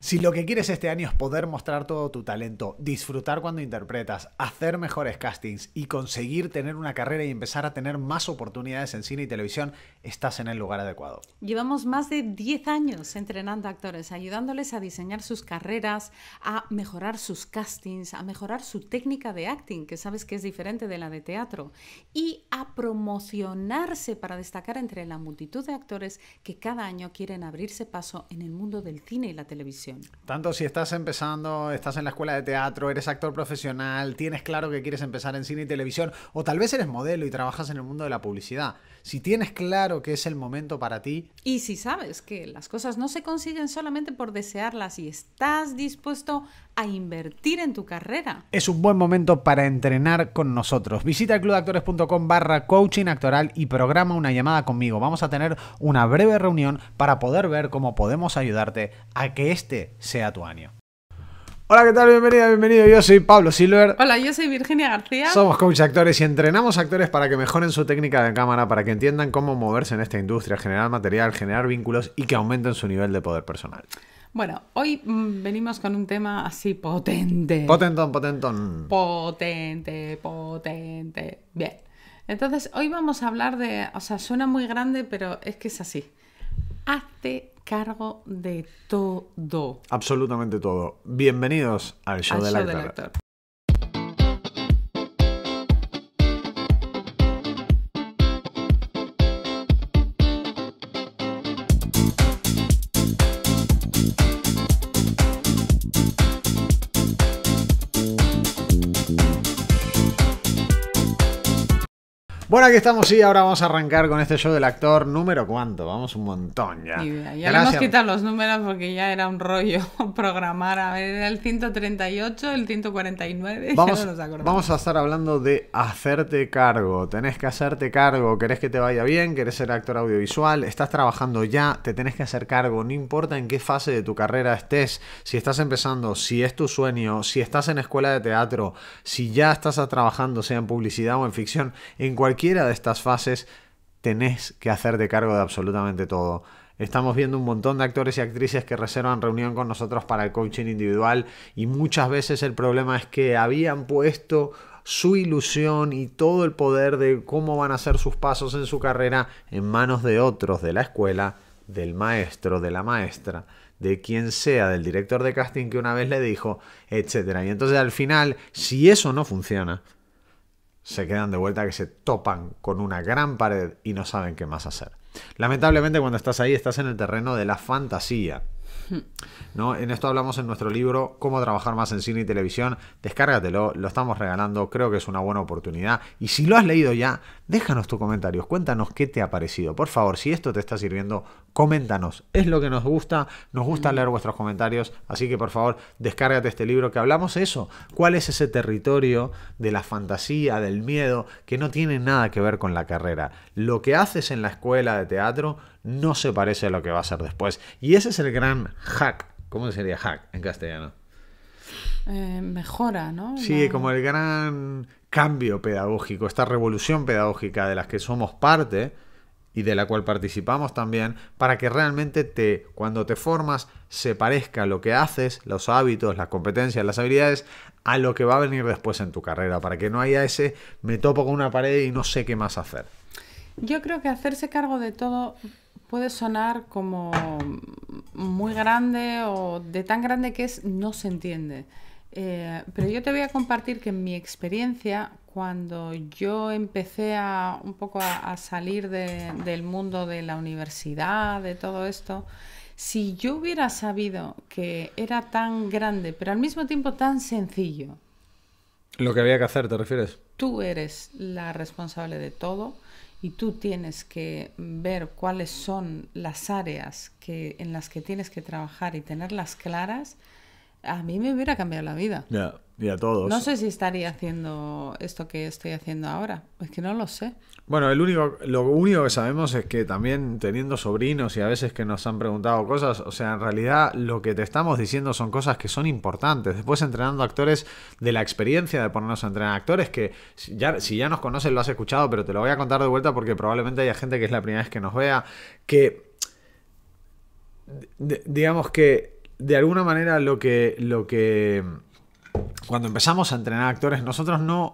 Si lo que quieres este año es poder mostrar todo tu talento, disfrutar cuando interpretas, hacer mejores castings y conseguir tener una carrera y empezar a tener más oportunidades en cine y televisión, estás en el lugar adecuado. Llevamos más de 10 años entrenando actores, ayudándoles a diseñar sus carreras, a mejorar sus castings, a mejorar su técnica de acting, que sabes que es diferente de la de teatro, y a promocionarse para destacar entre la multitud de actores que cada año quieren abrirse paso en el mundo del cine y la televisión. Tanto si estás empezando, estás en la escuela de teatro, eres actor profesional, tienes claro que quieres empezar en cine y televisión, o tal vez eres modelo y trabajas en el mundo de la publicidad. Si tienes claro que es el momento para ti. Y si sabes que las cosas no se consiguen solamente por desearlas y estás dispuesto a invertir en tu carrera. Es un buen momento para entrenar con nosotros. Visita clubactores.com barra coaching actoral y programa una llamada conmigo. Vamos a tener una breve reunión para poder ver cómo podemos ayudarte a que este sea tu año. Hola, ¿qué tal? Bienvenida, bienvenido. Yo soy Pablo Silver. Hola, yo soy Virginia García. Somos coach actores y entrenamos actores para que mejoren su técnica de cámara, para que entiendan cómo moverse en esta industria, generar material, generar vínculos y que aumenten su nivel de poder personal. Bueno, hoy mm, venimos con un tema así potente. Potentón, potentón. Potente, potente. Bien. Entonces, hoy vamos a hablar de. O sea, suena muy grande, pero es que es así. Hazte cargo de todo. Absolutamente todo. Bienvenidos al show, de la Bueno, aquí estamos y ahora vamos a arrancar con este show del actor número cuánto. Vamos un montón ya. ya, le hemos quitado los números porque ya era un rollo programar. A ver, era el 138, el 149. no vamos a estar hablando de hacerte cargo. Tenés que hacerte cargo. ¿Querés que te vaya bien? ¿Querés ser actor audiovisual? ¿Estás trabajando ya? ¿Te tenés que hacer cargo? No importa en qué fase de tu carrera estés. Si estás empezando, si es tu sueño, si estás en escuela de teatro, si ya estás trabajando, sea en publicidad o en ficción, en cualquier de estas fases tenés que hacerte cargo de absolutamente todo. Estamos viendo un montón de actores y actrices que reservan reunión con nosotros para el coaching individual y muchas veces el problema es que habían puesto su ilusión y todo el poder de cómo van a hacer sus pasos en su carrera en manos de otros, de la escuela, del maestro, de la maestra, de quien sea, del director de casting que una vez le dijo, etcétera. Y entonces al final, si eso no funciona, se quedan de vuelta, que se topan con una gran pared y no saben qué más hacer. Lamentablemente cuando estás ahí estás en el terreno de la fantasía. ¿no? En esto hablamos en nuestro libro, Cómo trabajar más en cine y televisión. Descárgatelo, lo estamos regalando, creo que es una buena oportunidad. Y si lo has leído ya, déjanos tus comentarios, cuéntanos qué te ha parecido. Por favor, si esto te está sirviendo, coméntanos. Es lo que nos gusta, nos gusta leer vuestros comentarios, así que por favor, descárgate este libro que hablamos eso. ¿Cuál es ese territorio de la fantasía, del miedo, que no tiene nada que ver con la carrera? Lo que haces en la escuela de teatro no se parece a lo que va a ser después. Y ese es el gran hack. ¿Cómo sería hack en castellano? Eh, mejora, ¿no? Sí, como el gran cambio pedagógico, esta revolución pedagógica de las que somos parte y de la cual participamos también, para que realmente te, cuando te formas, se parezca lo que haces, los hábitos, las competencias, las habilidades, a lo que va a venir después en tu carrera, para que no haya ese me topo con una pared y no sé qué más hacer. Yo creo que hacerse cargo de todo puede sonar como muy grande o de tan grande que es no se entiende. Eh, pero yo te voy a compartir que en mi experiencia, cuando yo empecé a, un poco a, salir del mundo de la universidad, de todo esto, si yo hubiera sabido que era tan grande, pero al mismo tiempo tan sencillo. Lo que había que hacer, ¿te refieres? Tú eres la responsable de todo y tú tienes que ver cuáles son las áreas que, en las que tienes que trabajar y tenerlas claras, a mí me hubiera cambiado la vida. Y a todos. No sé si estaría haciendo esto que estoy haciendo ahora. Es que no lo sé. Bueno, el único, lo único que sabemos es que también teniendo sobrinos y a veces que nos han preguntado cosas, o sea, en realidad lo que te estamos diciendo son cosas que son importantes. Después entrenando actores de la experiencia de ponernos a entrenar actores que ya, si ya nos conoces lo has escuchado, pero te lo voy a contar de vuelta porque probablemente haya gente que es la primera vez que nos vea, que digamos que de alguna manera lo que... Lo que cuando empezamos a entrenar actores, nosotros no,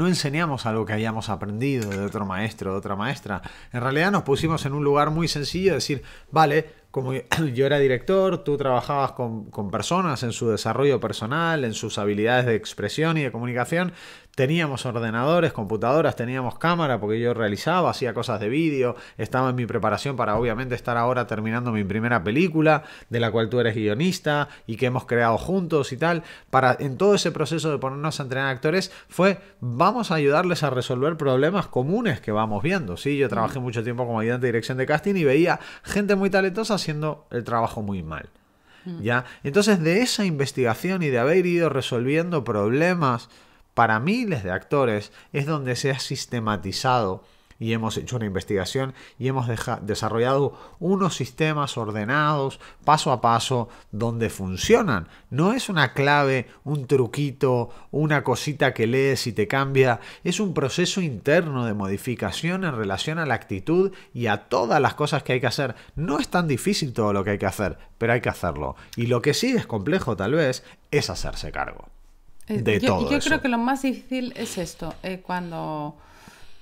enseñamos algo que hayamos aprendido de otro maestro, de otra maestra. En realidad nos pusimos en un lugar muy sencillo, decir, vale, como yo era director, tú trabajabas con, con, personas en su desarrollo personal, en sus habilidades de expresión y de comunicación, teníamos ordenadores, computadoras, teníamos cámara porque yo realizaba, hacía cosas de vídeo, estaba en mi preparación para obviamente estar ahora terminando mi primera película, de la cual tú eres guionista y que hemos creado juntos y tal. Para en todo ese proceso de ponernos a entrenar actores fue vamos a ayudarles a resolver problemas comunes que vamos viendo. Sí, yo trabajé mm. mucho tiempo como ayudante de dirección de casting y veía gente muy talentosa haciendo el trabajo muy mal. Mm. ¿Ya? Entonces, de esa investigación y de haber ido resolviendo problemas para miles de actores, es donde se ha sistematizado y hemos hecho una investigación y hemos desarrollado unos sistemas ordenados paso a paso donde funcionan. No es una clave, un truquito, una cosita que lees y te cambia. Es un proceso interno de modificación en relación a la actitud y a todas las cosas que hay que hacer. No es tan difícil todo lo que hay que hacer, pero hay que hacerlo. Y lo que sí es complejo tal vez es hacerse cargo. Eh, yo, creo que lo más difícil es esto, eh, cuando,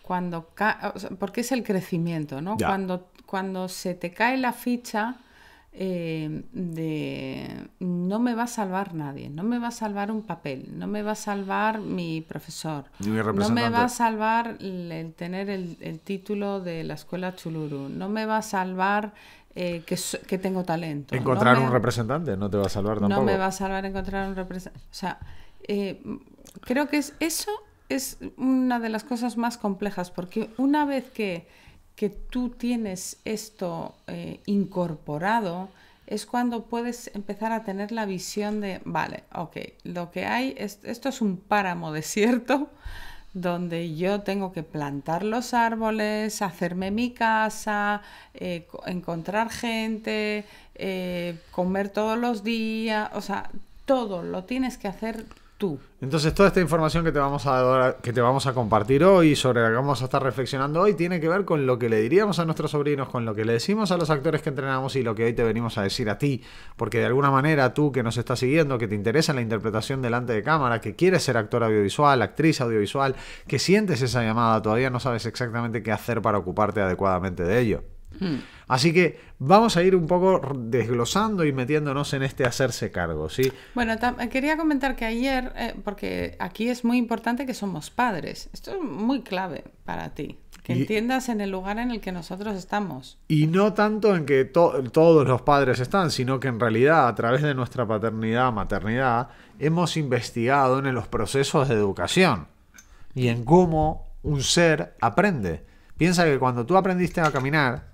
cuando porque es el crecimiento, ¿no? Cuando, cuando se te cae la ficha eh, de no me va a salvar nadie, no me va a salvar un papel, no me va a salvar mi profesor, no me va a salvar el, tener el, título de la escuela Chuluru, no me va a salvar que, tengo talento. Encontrar un representante no te va a salvar tampoco. No me va a salvar encontrar un representante. O sea, eh, creo que eso es una de las cosas más complejas, porque una vez que, tú tienes esto eh, incorporado, es cuando puedes empezar a tener la visión de, vale, ok, lo que hay, esto es un páramo desierto donde yo tengo que plantar los árboles, hacerme mi casa, eh, encontrar gente, comer todos los días, o sea, todo lo tienes que hacer entonces, toda esta información que te vamos a que te vamos a compartir hoy, sobre la que vamos a estar reflexionando hoy, tiene que ver con lo que le diríamos a nuestros sobrinos, con lo que le decimos a los actores que entrenamos y lo que hoy te venimos a decir a ti. Porque de alguna manera tú que nos estás siguiendo, que te interesa la interpretación delante de cámara, que quieres ser actor audiovisual, actriz audiovisual, que sientes esa llamada, todavía no sabes exactamente qué hacer para ocuparte adecuadamente de ello. Mm. Así que vamos a ir un poco desglosando y metiéndonos en este hacerse cargo, ¿sí? Bueno, eh, quería comentar que ayer, eh, porque aquí es muy importante que somos padres. Esto es muy clave para ti. Que entiendas en el lugar en el que nosotros estamos. Y no tanto en que todos los padres están, sino que en realidad a través de nuestra paternidad, maternidad, hemos investigado en los procesos de educación y en cómo un ser aprende. Piensa que cuando tú aprendiste a caminar,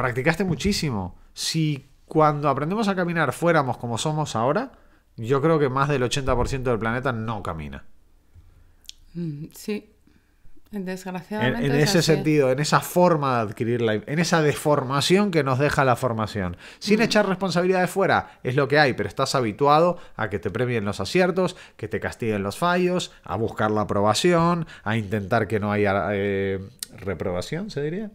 practicaste muchísimo. Si cuando aprendemos a caminar fuéramos como somos ahora, yo creo que más del 80% del planeta no camina. Mm, sí. Desgraciadamente. En, ese sentido, en esa forma de adquirir la. en esa deformación que nos deja la formación. Sin mm. echar echar de fuera, es lo que hay, pero estás habituado a que te premien los aciertos, que te castiguen los fallos, a buscar la aprobación, a intentar que no haya eh, reprobación, se diría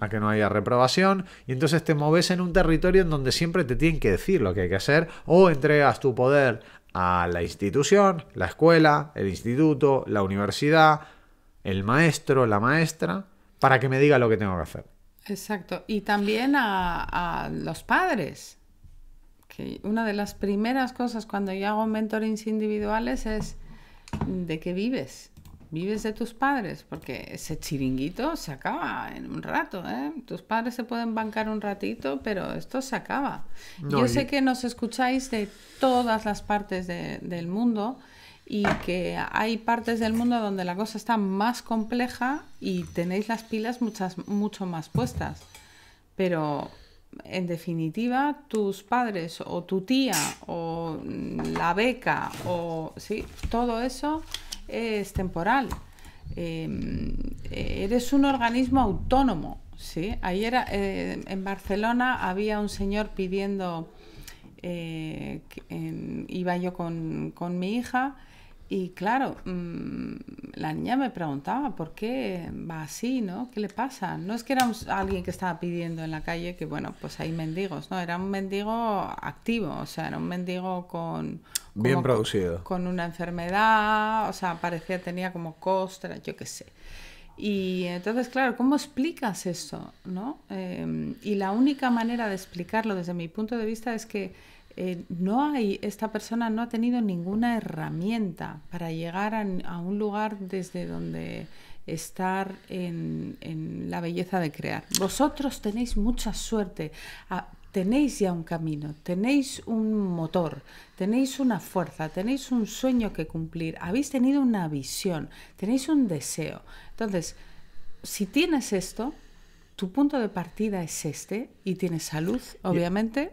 a que no haya reprobación, y entonces te moves en un territorio en donde siempre te tienen que decir lo que hay que hacer, o entregas tu poder a la institución, la escuela, el instituto, la universidad, el maestro, la maestra, para que me diga lo que tengo que hacer. Exacto, y también a, los padres. Que una de las primeras cosas cuando yo hago mentorings individuales es de qué vives vives de tus padres, porque ese chiringuito se acaba en un rato, ¿eh? Tus padres se pueden bancar un ratito, pero esto se acaba. Yo sé que nos escucháis de todas las partes del mundo y que hay partes del mundo donde la cosa está más compleja y tenéis las pilas muchas, mucho más puestas. Pero en definitiva, tus padres o tu tía o la beca o sí, todo eso es temporal. Em, eres un organismo autónomo. ¿sí? Ayer eh, en Barcelona había un señor pidiendo, eh, iba yo con, mi hija y claro, mm, la niña me preguntaba por qué va así, ¿no? ¿Qué le pasa? No es que era alguien que estaba pidiendo en la calle, que bueno, pues hay mendigos, ¿no? Era un mendigo activo, o sea, era un mendigo con Bien producido. Con, una enfermedad, o sea, parecía tenía como costra, yo qué sé. Y entonces, claro, ¿cómo explicas eso? ¿no? Em, y la única manera de explicarlo desde mi punto de vista es que eh, no hay, esta persona no ha tenido ninguna herramienta para llegar a, un lugar desde donde estar en, la belleza de crear. Vosotros tenéis mucha suerte. Ah, tenéis ya un camino, tenéis un motor, tenéis una fuerza, tenéis un sueño que cumplir, habéis tenido una visión, tenéis un deseo. Entonces, si tienes esto, tu punto de partida es este y tienes salud, obviamente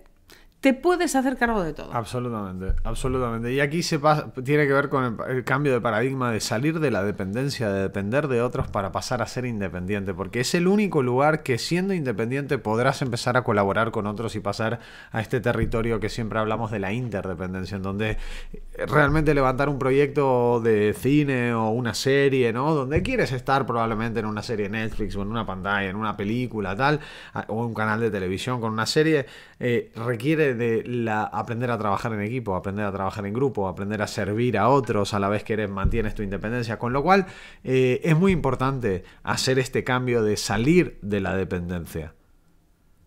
te puedes hacer cargo de todo. Absolutamente, absolutamente. Y aquí se tiene que ver con el, cambio de paradigma de salir de la dependencia, de depender de otros para pasar a ser independiente, porque es el único lugar que siendo independiente podrás empezar a colaborar con otros y pasar a este territorio que siempre hablamos de la interdependencia, en donde eh, realmente levantar un proyecto de cine o una serie, ¿no? Donde quieres estar probablemente en una serie Netflix o en una pantalla, en una película, tal, o un canal de televisión con una serie, eh, requiere de aprender a trabajar en equipo, aprender a trabajar en grupo, aprender a servir a otros a la vez que eres, mantienes tu independencia. Con lo cual eh, es muy importante hacer este cambio de salir de la dependencia.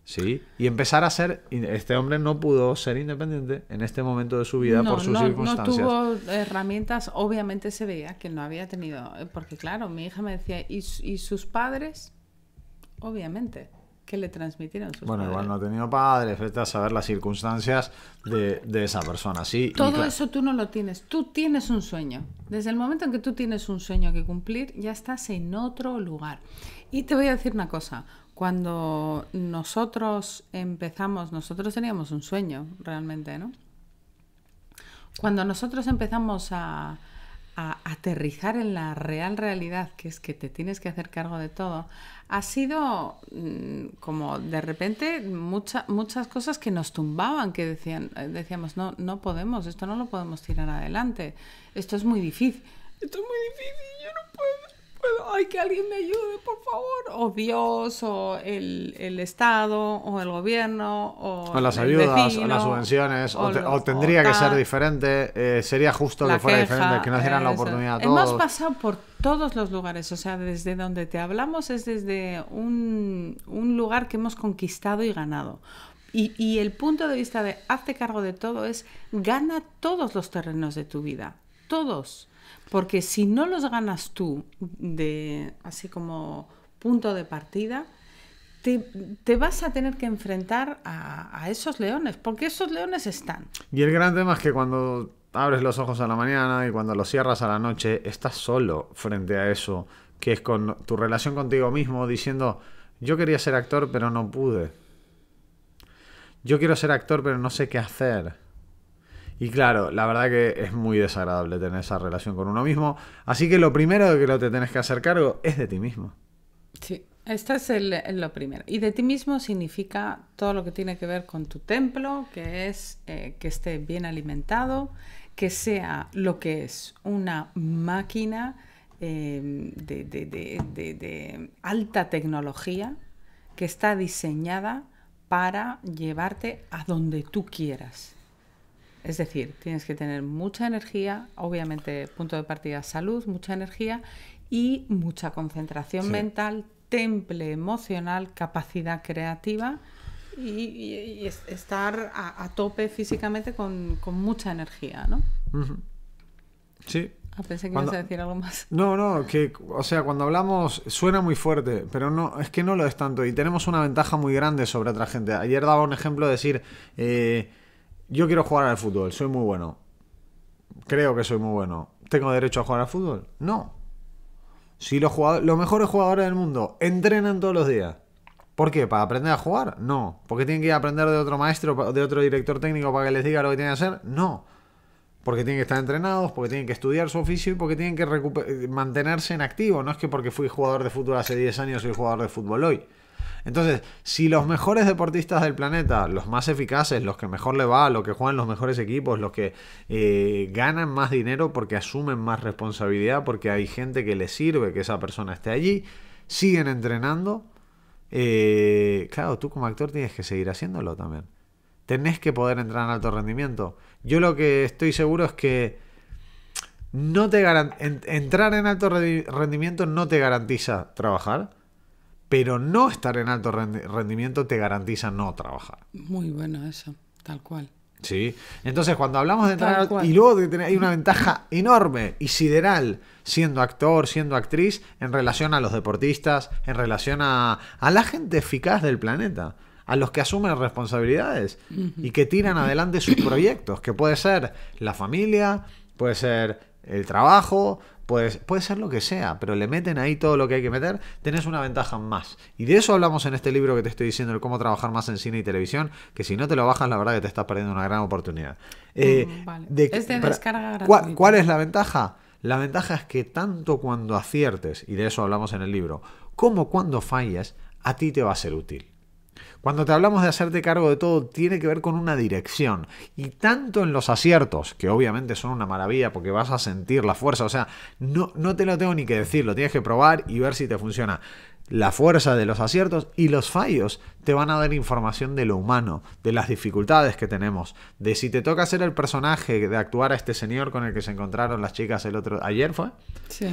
¿Sí? Y empezar a ser. Este hombre no pudo ser independiente en este momento de su vida por sus circunstancias. No tuvo herramientas, obviamente se veía que no había tenido. Eh, porque, claro, mi hija me decía, y sus padres? Obviamente que le transmitieron sus bueno, igual no ha tenido padres, vete a saber las circunstancias de, esa persona, ¿sí? Todo eso tú no lo tienes, tú tienes un sueño. Desde el momento en que tú tienes un sueño que cumplir, ya estás en otro lugar. Y te voy a decir una cosa, cuando nosotros empezamos, nosotros teníamos un sueño realmente, ¿no? Cuando nosotros empezamos a, aterrizar en la real realidad, que es que te tienes que hacer cargo de todo, ha sido mm, como de repente mucha, muchas cosas que nos tumbaban, que decían, eh, decíamos, no, no podemos, esto no lo podemos tirar adelante, esto es muy difícil, esto es muy difícil, yo no puedo bueno, ay, que alguien me ayude, por favor. O Dios, o el, Estado, o el gobierno, o, las ayudas, o las subvenciones, o, tendría que ser diferente, eh, sería justo que fuera diferente, que nos dieran la oportunidad a todos. Hemos pasado por todos los lugares, o sea, desde donde te hablamos es desde un, lugar que hemos conquistado y ganado. Y, y el punto de vista de hazte cargo de todo es gana todos los terrenos de tu vida, todos porque si no los ganas tú de así como punto de partida, te, vas a tener que enfrentar a, a, esos leones, porque esos leones están. Y el gran tema es que cuando abres los ojos a la mañana y cuando los cierras a la noche, estás solo frente a eso, que es con tu relación contigo mismo diciendo, yo quería ser actor pero no pude. Yo quiero ser actor pero no sé qué hacer y claro, la verdad que es muy desagradable tener esa relación con uno mismo. Así que lo primero de que lo te tenés que hacer cargo es de ti mismo. Sí, esto es lo primero. Y de ti mismo significa todo lo que tiene que ver con tu templo, que es eh, que esté bien alimentado, que sea lo que es una máquina em, de alta tecnología que está diseñada para llevarte a donde tú quieras es decir, tienes que tener mucha energía, obviamente punto de partida salud, mucha energía y mucha concentración mental, temple emocional, capacidad creativa y, estar a, tope físicamente con, mucha energía, ¿no? Sí. Ah, que a decir algo más. No, no, que, o sea, cuando hablamos suena muy fuerte, pero no, es que no lo es tanto y tenemos una ventaja muy grande sobre otra gente. Ayer daba un ejemplo de decir... Eh, yo quiero jugar al fútbol, soy muy bueno. Creo que soy muy bueno. ¿Tengo derecho a jugar al fútbol? No. Si los, jugadores, los mejores jugadores del mundo entrenan todos los días. ¿Por qué? ¿Para aprender a jugar? No. ¿Porque tienen que ir a aprender de otro maestro, de otro director técnico para que les diga lo que tienen que hacer? No. Porque tienen que estar entrenados, porque tienen que estudiar su oficio y porque tienen que eh, mantenerse en activo. No es que porque fui jugador de fútbol hace 10 años soy jugador de fútbol hoy. Entonces, si los mejores deportistas del planeta, los más eficaces, los que mejor le va, los que juegan los mejores equipos, los que eh, ganan más dinero porque asumen más responsabilidad, porque hay gente que les sirve que esa persona esté allí, siguen entrenando, eh, claro, tú como actor tienes que seguir haciéndolo también. Tenés que poder entrar en alto rendimiento. Yo lo que estoy seguro es que no te entrar en alto rendimiento no te garantiza trabajar pero no estar en alto rendimiento te garantiza no trabajar. Muy bueno eso, tal cual. Sí, entonces cuando hablamos de entrar y luego hay una ventaja enorme y sideral siendo actor, siendo actriz, en relación a los deportistas, en relación a, la gente eficaz del planeta a los que asumen responsabilidades y que tiran adelante sus proyectos, que puede ser la familia, puede ser el trabajo, pues puede ser lo que sea, pero le meten ahí todo lo que hay que meter, tenés una ventaja más. Y de eso hablamos en este libro que te estoy diciendo, el cómo trabajar más en cine y televisión, que si no te lo bajas, la verdad que te estás perdiendo una gran oportunidad. Mm, eh, es de descarga gratuita. ¿Cuál es la ventaja? La ventaja es que tanto cuando aciertes, y de eso hablamos en el libro, como cuando fallas, a ti te va a ser útil. Cuando te hablamos de hacerte cargo de todo, tiene que ver con una dirección. Y tanto en los aciertos, que obviamente son una maravilla porque vas a sentir la fuerza, o sea, no, no te lo tengo ni que decir, lo tienes que probar y ver si te funciona. La fuerza de los aciertos y los fallos te van a dar información de lo humano, de las dificultades que tenemos, de si te toca ser el personaje de actuar a este señor con el que se encontraron las chicas el otro ayer fue. Sí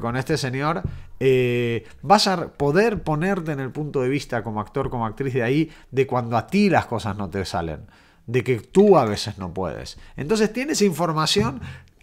con, este señor, eh, vas a poder ponerte en el punto de vista como actor, como actriz de ahí, de cuando a ti las cosas no te salen, de que tú a veces no puedes. Entonces tienes información,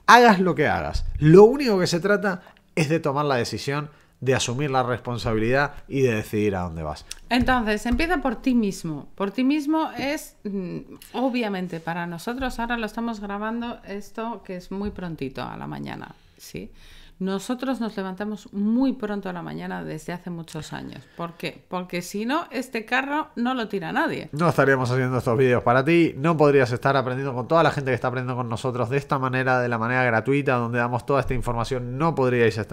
hagas lo que hagas. Lo único que se trata es de tomar la decisión de asumir la responsabilidad y de decidir a dónde vas. Entonces, empieza por ti mismo. Por ti mismo es, mm, obviamente, para nosotros, ahora lo estamos grabando esto que es muy prontito a la mañana, ¿sí? Nosotros nos levantamos muy pronto a la mañana desde hace muchos años. ¿Por qué? Porque si no, este carro no lo tira nadie. No estaríamos haciendo estos vídeos para ti, no podrías estar aprendiendo con toda la gente que está aprendiendo con nosotros de esta manera, de la manera gratuita, donde damos toda esta información, no,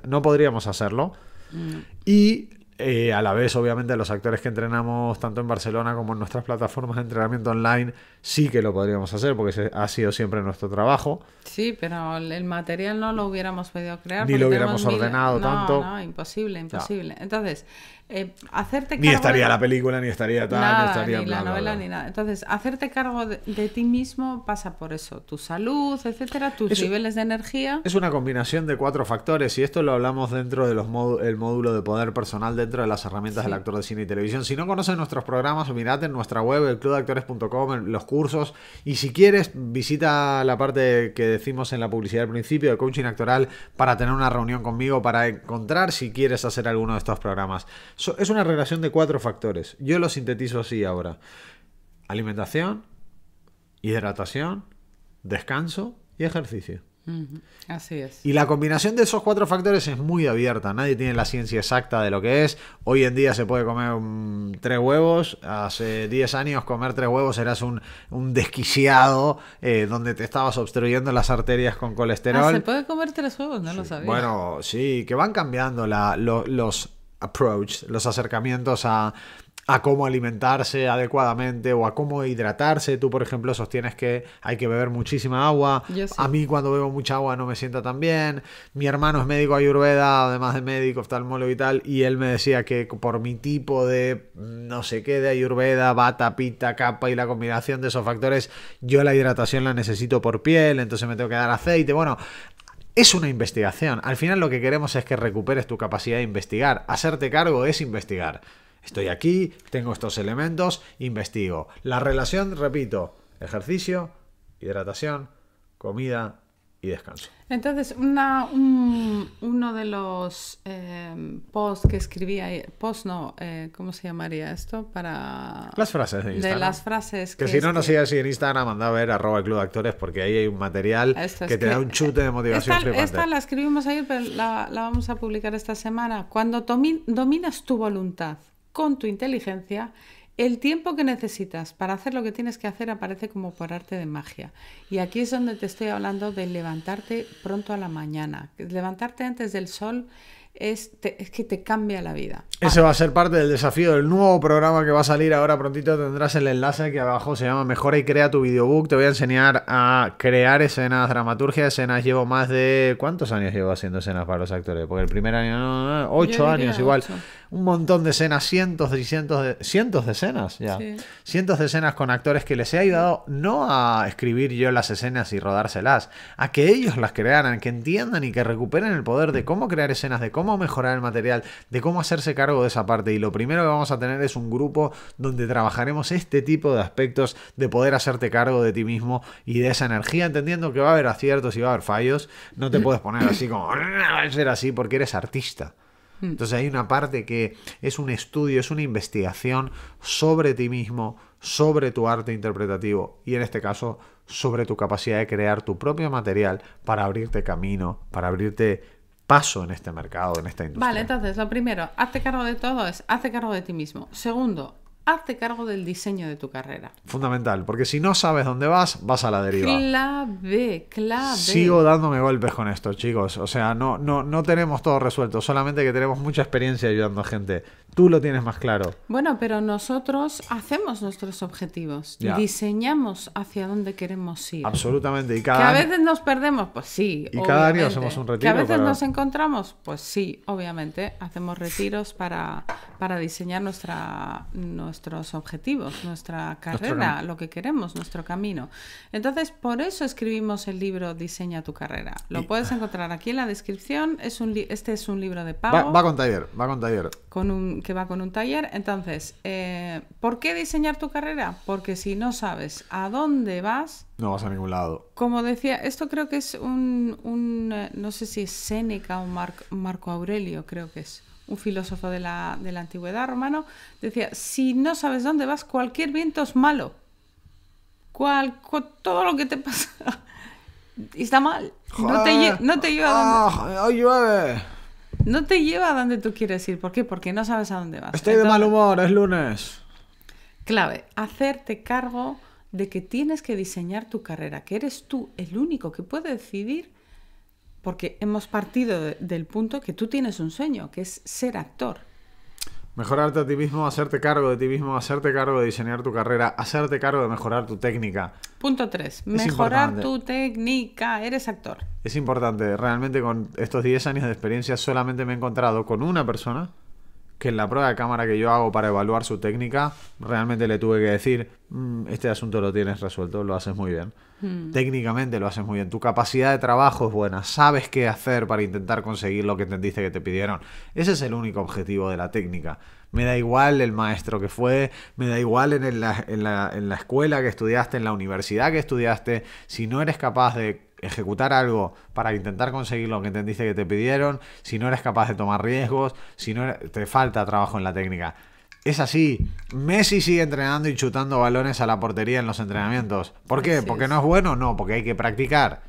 no podríamos hacerlo. Mm. Y eh, a la vez, obviamente, los actores que entrenamos tanto en Barcelona como en nuestras plataformas de entrenamiento online sí que lo podríamos hacer porque ha sido siempre nuestro trabajo. Sí, pero el material no lo hubiéramos podido crear. Ni lo hubiéramos ordenado no, tanto. No, imposible, imposible. Entonces, eh, hacerte cargo... Ni estaría la película, ni estaría tal, ni estaría... la novela, ni nada. Entonces, hacerte cargo de, ti mismo pasa por eso. Tu salud, etcétera, tus niveles de energía. Es una combinación de cuatro factores y esto lo hablamos dentro del módulo de poder personal dentro de las herramientas del actor de cine y televisión. Si no conocen nuestros programas, mirad en nuestra web, el en los cursos. Y si quieres, visita la parte que decimos en la publicidad al principio de coaching actoral para tener una reunión conmigo, para encontrar si quieres hacer alguno de estos programas. es una relación de cuatro factores. Yo lo sintetizo así ahora. Alimentación, hidratación, descanso y ejercicio. Así es. Y la combinación de esos cuatro factores es muy abierta. Nadie tiene la ciencia exacta de lo que es. Hoy en día se puede comer mm, tres huevos. Hace 10 años comer tres huevos eras un, desquiciado eh, donde te estabas obstruyendo las arterias con colesterol. Ah, se puede comer tres huevos, no lo sabía. Bueno, sí, que van cambiando los approach, los acercamientos a, a cómo alimentarse adecuadamente o a cómo hidratarse. Tú, por ejemplo, sostienes que hay que beber muchísima agua. A mí cuando bebo mucha agua no me sienta tan bien. Mi hermano es médico ayurveda, además de médico, oftalmólogo y tal, y él me decía que por mi tipo de no sé qué de ayurveda, bata, pita, capa y la combinación de esos factores, yo la hidratación la necesito por piel, entonces me tengo que dar aceite. Bueno, es una investigación. Al final lo que queremos es que recuperes tu capacidad de investigar. Hacerte cargo es investigar. Estoy aquí, tengo estos elementos, investigo. La relación, repito, ejercicio, hidratación, comida y descanso. Entonces, una, uno de los eh, posts que escribía, post no, eh, ¿cómo se llamaría esto? Para... Las frases de Instagram. las frases que... si no nos si en Instagram, anda a ver arroba el club de actores porque ahí hay un material ah, que te da un chute de motivación. Esta, la escribimos ayer, pero la, vamos a publicar esta semana. Cuando dominas tu voluntad, con tu inteligencia, el tiempo que necesitas para hacer lo que tienes que hacer aparece como por arte de magia. Y aquí es donde te estoy hablando de levantarte pronto a la mañana. Levantarte antes del sol es, que te cambia la vida. Ese va a ser parte del desafío del nuevo programa que va a salir ahora prontito. Tendrás el enlace que abajo se llama Mejora y crea tu videobook. Te voy a enseñar a crear escenas, dramaturgia, escenas. Llevo más de... ¿Cuántos años llevo haciendo escenas para los actores? Porque el primer año... No, no, ocho años igual un montón de escenas, cientos de cientos de cientos de escenas, ya. Cientos de escenas con actores que les he ayudado no a escribir yo las escenas y rodárselas, a que ellos las crearan, que entiendan y que recuperen el poder de cómo crear escenas, de cómo mejorar el material, de cómo hacerse cargo de esa parte y lo primero que vamos a tener es un grupo donde trabajaremos este tipo de aspectos de poder hacerte cargo de ti mismo y de esa energía, entendiendo que va a haber aciertos y va a haber fallos, no te puedes poner así como va a ser así porque eres artista. Mm. Entonces hay una parte que es un estudio, es una investigación sobre ti mismo, sobre tu arte interpretativo y en este caso sobre tu capacidad de crear tu propio material para abrirte camino, para abrirte paso en este mercado, en esta industria. Vale, entonces lo primero, hazte cargo de todo es, hazte cargo de ti mismo. Segundo, hazte cargo del diseño de tu carrera. Fundamental, porque si no sabes dónde vas, vas a la deriva. Clave, clave. Sigo dándome golpes con esto, chicos. O sea, no, no, no tenemos todo resuelto, solamente que tenemos mucha experiencia ayudando a gente. Tú lo tienes más claro. Bueno, pero nosotros hacemos nuestros objetivos, diseñamos hacia dónde queremos ir. Absolutamente. Y cada que a veces nos perdemos, pues sí. Y cada año hacemos un retiro. Que a veces nos encontramos, pues sí, obviamente. Hacemos retiros para, para diseñar nuestra, nuestra nuestros objetivos, nuestra carrera, lo que queremos, nuestro camino. Entonces, por eso escribimos el libro Diseña tu carrera. Lo puedes encontrar aquí en la descripción. Es un este es un libro de pago. Va, con taller, va con taller. Con un, que va con un taller. Entonces, eh, ¿por qué diseñar tu carrera? Porque si no sabes a dónde vas... No vas a ningún lado. Como decía, esto creo que es un, un eh, no sé si es Séneca o Mar Marco Aurelio, creo que es un filósofo de la, antigüedad romano, decía, si no sabes dónde vas, cualquier viento es malo. Cual, todo lo que te pasa está mal. no, te, lleva a donde... No te lleva a donde ah, tú quieres ir. ¿Por qué? Porque no sabes a dónde vas. Estoy de mal humor, es lunes. Clave, hacerte cargo de que tienes que diseñar tu carrera, que eres tú el único que puede decidir porque hemos partido del punto que tú tienes un sueño, que es ser actor. Mejorarte a ti mismo, hacerte cargo de ti mismo, hacerte cargo de diseñar tu carrera, hacerte cargo de mejorar tu técnica. Punto 3. Mejorar tu técnica. Eres actor. Es importante. Realmente con estos 10 años de experiencia solamente me he encontrado con una persona que en la prueba de cámara que yo hago para evaluar su técnica, realmente le tuve que decir, mm, este asunto lo tienes resuelto, lo haces muy bien. Mm. Técnicamente lo haces muy bien, tu capacidad de trabajo es buena, sabes qué hacer para intentar conseguir lo que entendiste que te pidieron. Ese es el único objetivo de la técnica. Me da igual el maestro que fue, me da igual en en la, en la escuela que estudiaste, en la universidad que estudiaste, si no eres capaz de ejecutar algo para intentar conseguir lo que entendiste que te pidieron, si no eres capaz de tomar riesgos, si no te falta trabajo en la técnica. Es así, Messi sigue entrenando y chutando balones a la portería en los entrenamientos. ¿Por qué? ¿Porque no es bueno? No, porque hay que practicar.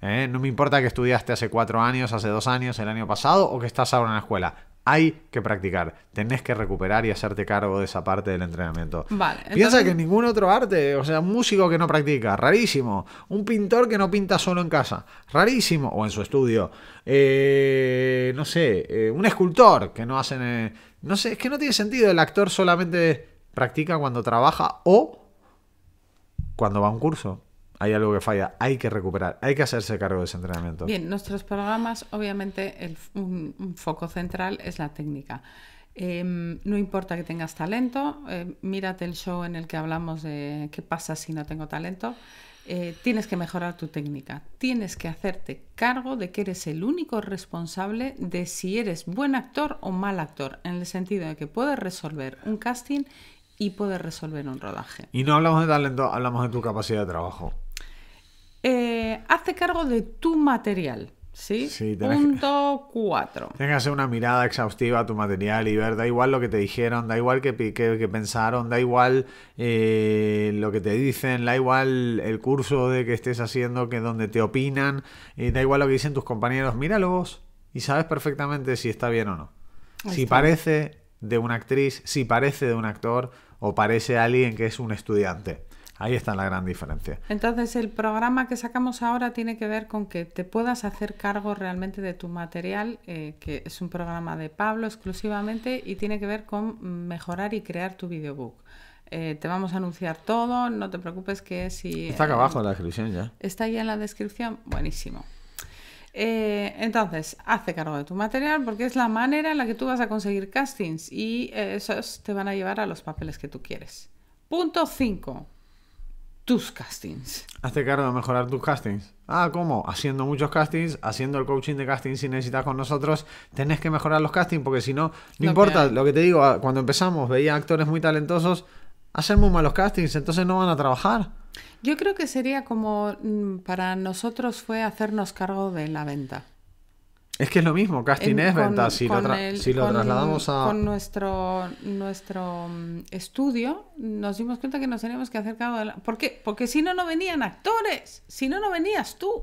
¿Eh? No me importa que estudiaste hace cuatro años, hace dos años, el año pasado o que estás ahora en la escuela hay que practicar. Tenés que recuperar y hacerte cargo de esa parte del entrenamiento. Piensa que ningún otro arte, o sea, un músico que no practica, rarísimo. Un pintor que no pinta solo en casa, rarísimo. O en su estudio. Eh, no sé, eh, un escultor que no hace, eh, no sé, es que no tiene sentido. El actor solamente practica cuando trabaja o cuando va a un curso hay algo que falla, hay que recuperar, hay que hacerse cargo de ese entrenamiento. Bien, nuestros programas, obviamente, el, un, foco central es la técnica. Em, no importa que tengas talento, em, mírate el show en el que hablamos de qué pasa si no tengo talento. Eh, tienes que mejorar tu técnica, tienes que hacerte cargo de que eres el único responsable de si eres buen actor o mal actor, en el sentido de que puedes resolver un casting y puedes resolver un rodaje. Y no hablamos de talento, hablamos de tu capacidad de trabajo. Eh, hace cargo de tu material. ¿Sí? Punto 4. Téngase una mirada exhaustiva a tu material y ver, da igual lo que te dijeron, da igual que, que, pensaron, da igual eh, lo que te dicen, da igual el curso de que estés haciendo, que donde te opinan, y eh, da igual lo que dicen tus compañeros, míralo vos y sabes perfectamente si está bien o no. si parece de una actriz, si parece de un actor o parece alguien que es un estudiante. Ahí está la gran diferencia. Entonces, el programa que sacamos ahora tiene que ver con que te puedas hacer cargo realmente de tu material, eh, que es un programa de Pablo exclusivamente y tiene que ver con mejorar y crear tu videobook. Eh, te vamos a anunciar todo, no te preocupes que si... Está acá eh, abajo en la descripción ya. Está ahí en la descripción, buenísimo. entonces, hace cargo de tu material porque es la manera en la que tú vas a conseguir castings y esos te van a llevar a los papeles que tú quieres. Punto 5 tus castings. Hazte cargo de mejorar tus castings. Ah, ¿cómo? Haciendo muchos castings, haciendo el coaching de castings si necesitas con nosotros, tenés que mejorar los castings porque si no, no importa, lo que te digo, ah, cuando empezamos veía actores muy talentosos hacer muy malos castings, entonces no van a trabajar. Yo creo que sería como mm, para nosotros fue hacernos cargo de la venta. Es que es lo mismo, casting es venta. Si, lo, trasladamos a. Con nuestro, nuestro mm, estudio, nos dimos cuenta que nos teníamos que acercar a La... ¿Por qué? Porque si no, no venían actores. Si no, no venías tú.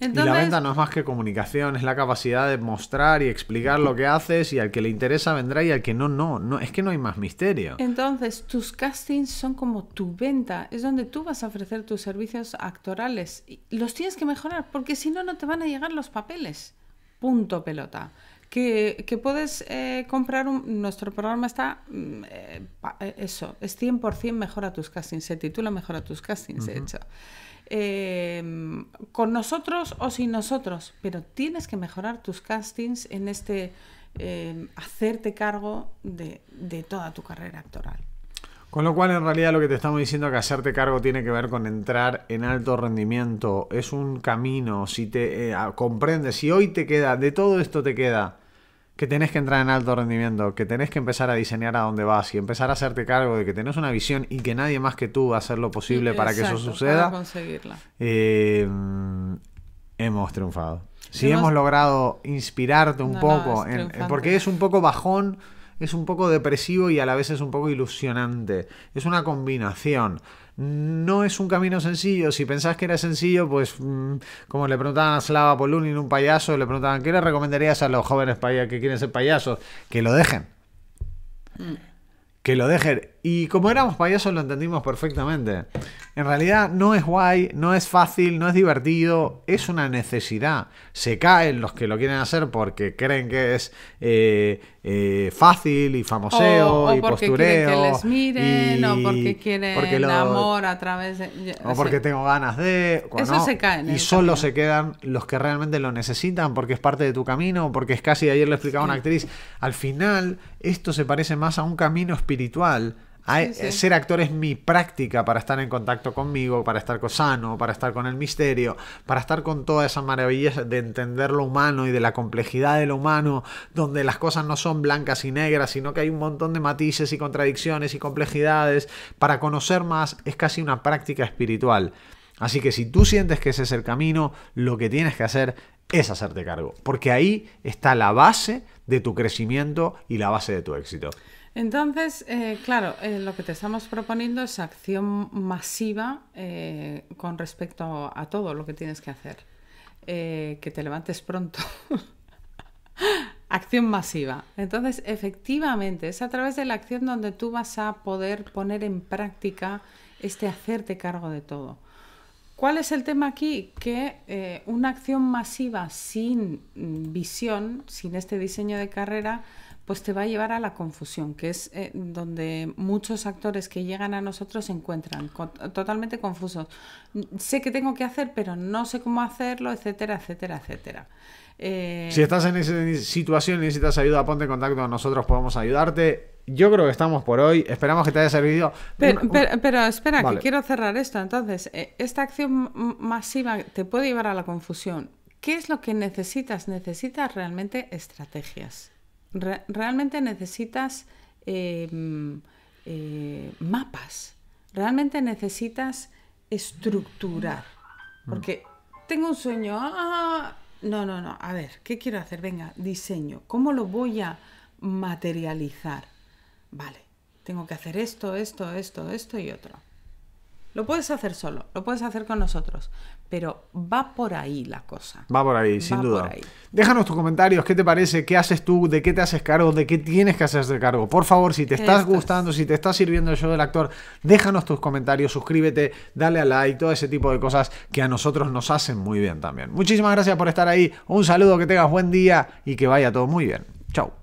Y la venta no es más que comunicación, es la capacidad de mostrar y explicar lo que haces y al que le interesa vendrá y al que no, no, no, es que no hay más misterio. Entonces, tus castings son como tu venta, es donde tú vas a ofrecer tus servicios actorales. y Los tienes que mejorar porque si no, no te van a llegar los papeles punto pelota. Que, puedes eh, comprar un, nuestro programa está mm, eh, eh, eso, es 100% mejora tus castings, se titula mejora tus castings, de hecho. Em, con nosotros o sin nosotros, pero tienes que mejorar tus castings en este em, hacerte cargo de toda tu carrera actoral. Con lo cual, en realidad, lo que te estamos diciendo que hacerte cargo tiene que ver con entrar en alto rendimiento. Es un camino. Si te eh, comprendes, si hoy te queda, de todo esto te queda, que tenés que entrar en alto rendimiento, que tenés que empezar a diseñar a dónde vas y empezar a hacerte cargo de que tenés una visión y que nadie más que tú va a hacer lo posible para que eso suceda. Eh, hemos triunfado. Si hemos, logrado inspirarte un poco, eh, porque es un poco bajón es un poco depresivo y a la vez es un poco ilusionante. Es una combinación. No es un camino sencillo. Si pensás que era sencillo, pues mm, como le preguntaban a Slava Polunin, un payaso, le preguntaban, ¿qué le recomendarías a los jóvenes que quieren ser payasos? Que lo dejen. Mm. Que lo dejen y como éramos payasos lo entendimos perfectamente. En realidad no es guay, no es fácil, no es divertido, es una necesidad. Se caen los que lo quieren hacer porque creen que es eh, eh, fácil y famoseo y postureo. les miren, o porque quieren porque amor a través de. O, porque tengo ganas de. Eso se caen. Y ¿eh? solo se quedan los que realmente lo necesitan porque es parte de tu camino, porque es casi. Ayer le explicaba una actriz. Al final, esto se parece más a un camino espiritual eh, ser actor es mi práctica para estar en contacto conmigo, para estar con sano, para estar con el misterio, para estar con toda esa maravilla de entender lo humano y de la complejidad de lo humano, donde las cosas no son blancas y negras, sino que hay un montón de matices y contradicciones y complejidades. Para conocer más es casi una práctica espiritual. Así que si tú sientes que ese es el camino, lo que tienes que hacer es hacerte cargo, porque ahí está la base de tu crecimiento y la base de tu éxito. Entonces, eh, claro, eh, lo que te estamos proponiendo es acción masiva eh, con respecto a todo lo que tienes que hacer. que te levantes pronto. acción masiva. Entonces, efectivamente, es a través de la acción donde tú vas a poder poner en práctica este hacerte cargo de todo. ¿Cuál es el tema aquí? Que una acción masiva sin mm, visión, sin este diseño de carrera, pues te va a llevar a la confusión, que es eh, donde muchos actores que llegan a nosotros se encuentran totalmente confusos. Sé que tengo que hacer, pero no sé cómo hacerlo, etcétera, etcétera, etcétera. Eh, si estás en esa situación y necesitas ayuda, ponte en contacto con nosotros, podemos ayudarte. Yo creo que estamos por hoy. Esperamos que te haya servido. Pero, espera, que quiero cerrar esto. Entonces, eh, esta acción masiva te puede llevar a la confusión. ¿Qué es lo que necesitas? Necesitas realmente estrategias realmente necesitas em, eh, mapas, realmente necesitas estructurar. Mm. Porque tengo un sueño, ah, no, no, no, a ver, ¿qué quiero hacer? Venga, diseño, ¿cómo lo voy a materializar? Vale, tengo que hacer esto, esto, esto, esto y otro. Lo puedes hacer solo, lo puedes hacer con nosotros, pero va por ahí la cosa. Va por ahí, sin duda. Déjanos tus comentarios, qué te parece, qué haces tú, de qué te haces cargo, de qué tienes que hacerse cargo. Por favor, si te estás gustando, si te está sirviendo el show del actor, déjanos tus comentarios, suscríbete, dale a like, todo ese tipo de cosas que a nosotros nos hacen muy bien también. Muchísimas gracias por estar ahí, un saludo, que tengas buen día y que vaya todo muy bien. Chao.